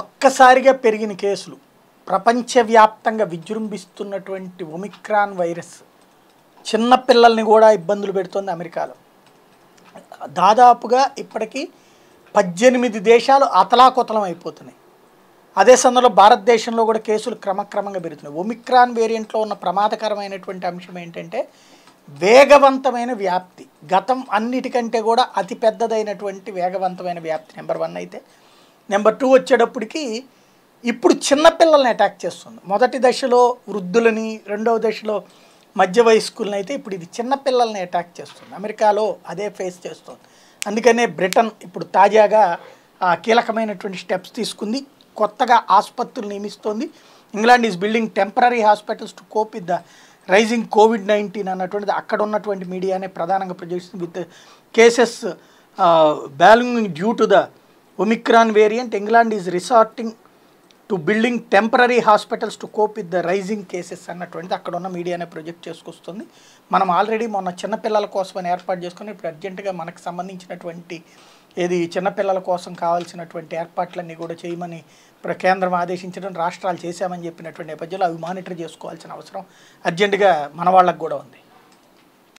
ఒక్కసారిగా పెరిగిన కేసులు ప్రపంచవ్యాప్తంగా విజృంభిస్తున్నటువంటి ఒమిక్రాన్ వైరస్ చిన్నపిల్లల్ని కూడా ఇబ్బందులు పెడుతుంది అమెరికాలో దాదాపుగా ఇప్పటికీ పద్దెనిమిది దేశాలు అతలాకుతలం అయిపోతున్నాయి అదే సమయంలో భారతదేశంలో కూడా కేసులు క్రమక్రమంగా పెరుగుతున్నాయి ఒమిక్రాన్ వేరియంట్లో ఉన్న ప్రమాదకరమైనటువంటి అంశం ఏంటంటే వేగవంతమైన వ్యాప్తి గతం అన్నిటికంటే కూడా అతిపెద్దదైనటువంటి వేగవంతమైన వ్యాప్తి నెంబర్ వన్ అయితే నెంబర్ టూ వచ్చేటప్పటికి ఇప్పుడు చిన్నపిల్లల్ని అటాక్ చేస్తుంది మొదటి దశలో వృద్ధులని రెండవ దశలో మధ్య వయస్కులని అయితే ఇప్పుడు ఇది చిన్నపిల్లల్ని అటాక్ చేస్తుంది అమెరికాలో అదే ఫేస్ చేస్తుంది అందుకనే బ్రిటన్ ఇప్పుడు తాజాగా కీలకమైనటువంటి స్టెప్స్ తీసుకుంది కొత్తగా ఆసుపత్రులు నియమిస్తోంది England is building temporary hospitals to cope with the rising covid nineteen అన్నటువంటిది అక్కడ ఉన్నటువంటి మీడియానే ప్రధానంగా projection with cases ballooning due to the Omicron variant England is resorting to building temporary hospitals to cope with the rising cases అన్నటువంటిది అక్కడ ఉన్న మీడియానే project చేసుకొస్తుంది మనం ఆల్రెడీ మొన్న చిన్నపిల్లల కోసమని ఏర్పాటు చేసుకుని ఇప్పుడు అర్జెంటుగా మనకు సంబంధించినటువంటి ఏది చిన్నపిల్లల కోసం కావాల్సినటువంటి ఏర్పాట్లన్నీ కూడా చేయమని కేంద్రం ఆదేశించడం రాష్ట్రాలు చేశామని చెప్పినటువంటి నేపథ్యంలో అవి మానిటర్ చేసుకోవాల్సిన అవసరం అర్జెంటుగా మన వాళ్ళకు కూడా ఉంది